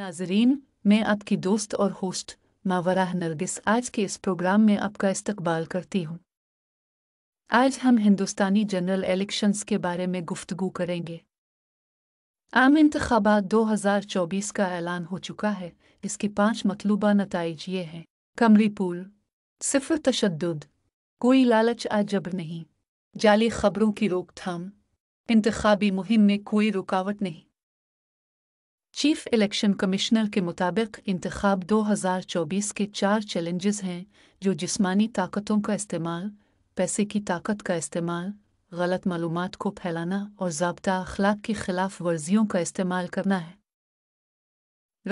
नाजरीन मैं आपकी दोस्त और होस्ट मावरा नरगिस आज के इस प्रोग्राम में आपका इस्तकबाल करती हूँ आज हम हिंदुस्तानी जनरल इलेक्शंस के बारे में गुफ्तगु करेंगे आम हज़ार 2024 का ऐलान हो चुका है इसके पांच मतलूबा नतज ये हैं कमरी पुल सिफर तशद कोई लालच आजब नहीं जाली खबरों की रोकथाम इंतबी मुहिम में कोई रुकावट नहीं चीफ इलेक्शन कमिश्नर के मुताबिक इंतखब 2024 के चार चैलेंजेस हैं जो जिस्मानी ताकतों का इस्तेमाल पैसे की ताकत का इस्तेमाल गलत मालूम को फैलाना और जबता अखलाक की खिलाफ वर्जियों का इस्तेमाल करना है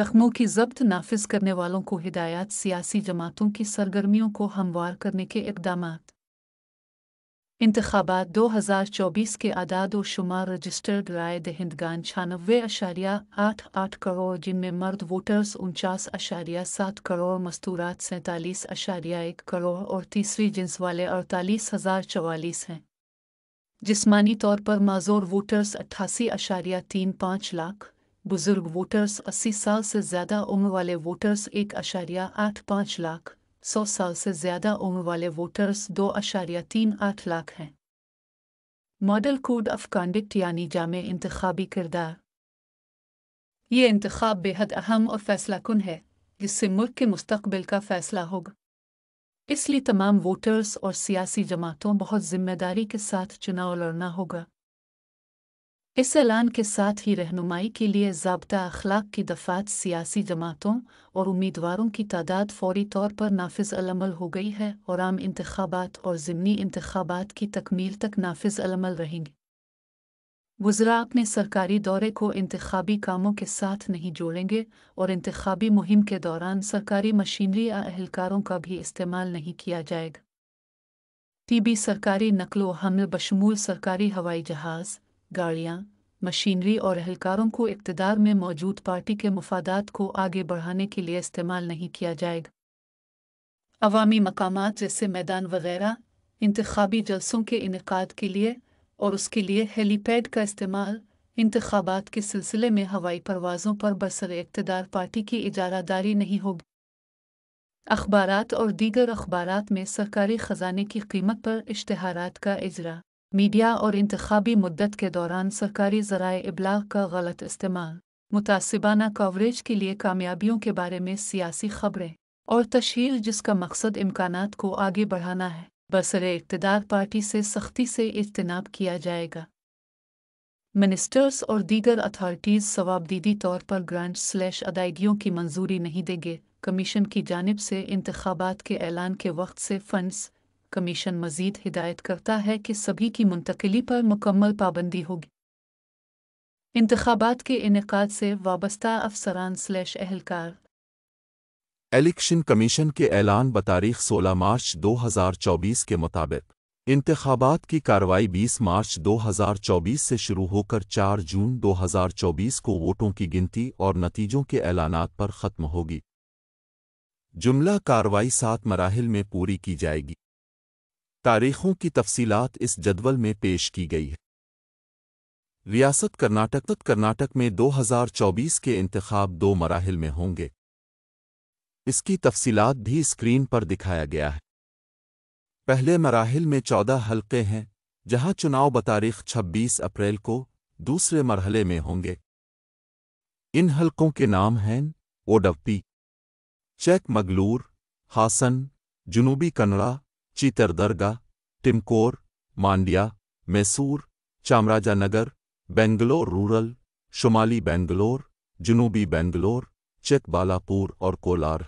रकमों की जब्त नाफिज करने वालों को हिदायत सियासी जमातों की सरगर्मियों को हमवार करने के इकदाम इंतबात 2024 के आदाद व शुमार रजिस्टर्ड राय दहिंदगान छानबे अशारिया आठ आठ करोड़ जिनमें मर्द वोटर्स उनचास अशारिया सात करोड़ मस्तूरात सैंतालीस अशारिया एक करोड़ और तीसरी जिन्स वाले अड़तालीस हज़ार चवालीस हैं जिसमानी तौर पर माजोर वोटर्स अट्ठासी अशारिया तीन पाँच लाख बुजुर्ग वोटर्स अस्सी साल से ज़्यादा उम्र वाले वोटर्स एक अशारिया आठ पाँच लाख सौ साल से ज्यादा उम्र वाले वोटर्स दो आशारिया तीन आठ लाख हैं मॉडल कोड ऑफ कॉन्डक्ट यानी जाम इंतबी किरदार ये इंतखब बेहद अहम और फैसला कन है जिससे मुल्क के मुस्तबिल का फैसला होगा इसलिए तमाम वोटर्स और सियासी जमातों बहुत जिम्मेदारी के साथ चुनाव लड़ना होगा इस ऐलान के साथ ही रहनुमाई के लिए जबता अखलाक की दफात सियासी जमातों और उम्मीदवारों की तादाद फौरी तौर पर नाफिज अलमल हो गई है और आम इंतबात और ज़मनी इंतबात की तकमील तक नाफिज अलमल रहेंगे वजरात अपने सरकारी दौरे को इंतबी कामों के साथ नहीं जोड़ेंगे और इंतबी मुहिम के दौरान सरकारी मशीनरी या अहलकारों का भी इस्तेमाल नहीं किया जाएगा टीबी सरकारी नकलो हमल बशमूल सरकारी हवाई जहाज़ गाड़ियाँ मशीनरी और अहलकारों को इकतदार में मौजूद पार्टी के मफादात को आगे बढ़ाने के लिए इस्तेमाल नहीं किया जाएगा अवामी मकाम जैसे मैदान वगैरह इंतबी जलसों के इनका के लिए और उसके लिए हेलीपैड का इस्तेमाल इंतबात के सिलसिले में हवाई परवाज़ों पर बसर इकतदार पार्टी की इजारादारी नहीं होगी अखबार और दीगर अखबार में सरकारी ख़जाने की कीमत पर इश्तहार का इजरा मीडिया और इंतबी मुद्दत के दौरान सरकारी ज़राए इबलाग का गलत इस्तेमाल मुतासिबाना कवरेज के लिए कामयाबियों के बारे में सियासी खबरें और तशहर जिसका मकसद इम्कान को आगे बढ़ाना है बसर इकतदार पार्टी से सख्ती से इजतनाब किया जाएगा मिनिस्टर्स और दीगर अथॉरिटीज़ सवाबदीदी तौर पर ग्रांट स्लैश अदायगियों की मंजूरी नहीं देंगे कमीशन की जानब से इंतबात के ऐलान के वक्त से फंड्स कमीशन मजीद हिदायत करता है कि सभी की मुंतकली पर मुकम्मल पाबंदी होगी इंतबात के इनका से वाबस्ता अफसरान स्लैश एहलकार इलेक्शन कमीशन के ऐलान बतारीख 16 मार्च 2024 के मुताबिक इंतबात की कार्रवाई 20 मार्च 2024 से शुरू होकर 4 जून 2024 को वोटों की गिनती और नतीजों के ऐलानात पर ख़त्म होगी जुमला कार्रवाई सात मराहल में पूरी की जाएगी तारीखों की तफसीलात इस जदवल में पेश की गई है रियासत कर्नाटक कर्नाटक में 2024 के इंतखाब दो मराहल में होंगे इसकी तफसीलात भी स्क्रीन पर दिखाया गया है पहले मराहल में चौदह हलके हैं जहां चुनाव बतारीख 26 अप्रैल को दूसरे मरहले में होंगे इन हलकों के नाम हैं ओडप्पी चेक मगलूर हासन जुनूबी कन्ड़ा चितरदरगा टिमकोर मांडिया मैसूर चामराजानगर बेंगलोर रूरल शुमाली बेंगलोर जुनूबी बेंगलोर चेकबालापुर और कोलार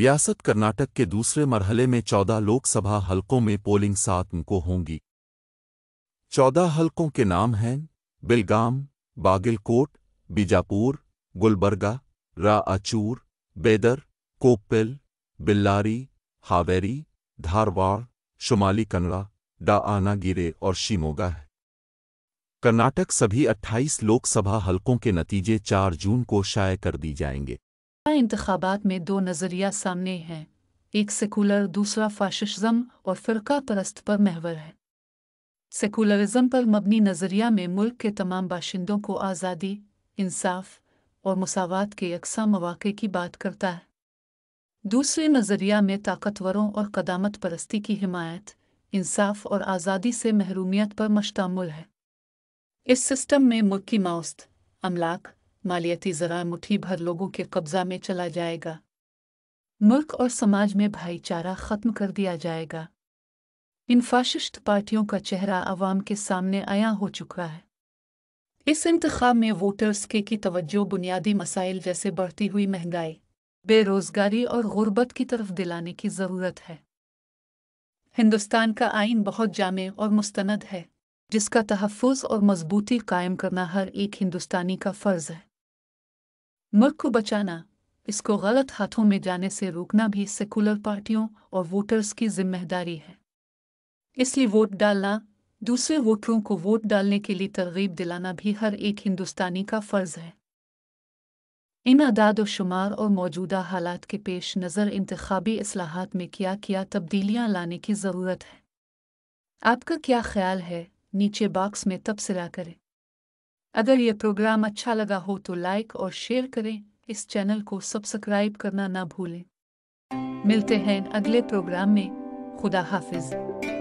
रियासत कर्नाटक के दूसरे मरहले में चौदह लोकसभा हलकों में पोलिंग सात को होंगी चौदह हलकों के नाम हैं बिलगाम बागिलकोट बीजापुर गुलबर्गा राचूर बेदर कोपिल बिल्लारी हावेरी धारवाड़ शुमाली कन्ड़ा डाआनागिरे और शिमोगा है कर्नाटक सभी 28 लोकसभा हलकों के नतीजे 4 जून को शाय कर दी जाएंगे इंतबात में दो नज़रिया सामने हैं एक सेकुलर दूसरा फाशिज्म और फ़िरका परस्त पर महवर है सेकुलरिज्म पर मबनी नज़रिया में मुल्क के तमाम बाशिंदों को आज़ादी इंसाफ और मसावत के यकसा मौाक़े की बात करता है दूसरे नज़रिया में ताकतवरों और कदामत परस्ती की हिमायत इंसाफ और आज़ादी से महरूमियत पर मशतमल है इस सिस्टम में मुल्क की अमलाक मालियती ज़रा मुठी भर लोगों के कब्ज़ा में चला जाएगा मुल्क और समाज में भाईचारा ख़त्म कर दिया जाएगा इन फाशिस्ट पार्टियों का चेहरा आवाम के सामने आया हो चुका है इस इंतखा में वोटर्स के की तवज्जो बुनियादी मसाइल जैसे बढ़ती हुई महंगाई बेरोज़गारी और गुर्बत की तरफ दिलाने की ज़रूरत है हिंदुस्तान का आइन बहुत जामे और मुस्तंद है जिसका तहफ़ और मजबूती कायम करना हर एक हिंदुस्तानी का फ़र्ज़ है मुल्क को बचाना इसको गलत हाथों में जाने से रोकना भी सेकुलर पार्टियों और वोटर्स की जिम्मेदारी है इसलिए वोट डालना दूसरे वोटरों को वोट डालने के लिए तरगीब दिलाना भी हर एक हिंदुस्तानी का फ़र्ज़ है इन अदाद शुमार और मौजूदा हालात के पेश नज़र इंतबी असलाहत में क्या क्या तब्दीलियाँ लाने की ज़रूरत है आपका क्या ख्याल है नीचे बॉक्स में तबसरा करें अगर ये प्रोग्राम अच्छा लगा हो तो लाइक और शेयर करें इस चैनल को सब्सक्राइब करना ना भूलें मिलते हैं अगले प्रोग्राम में खुदा हाफिज़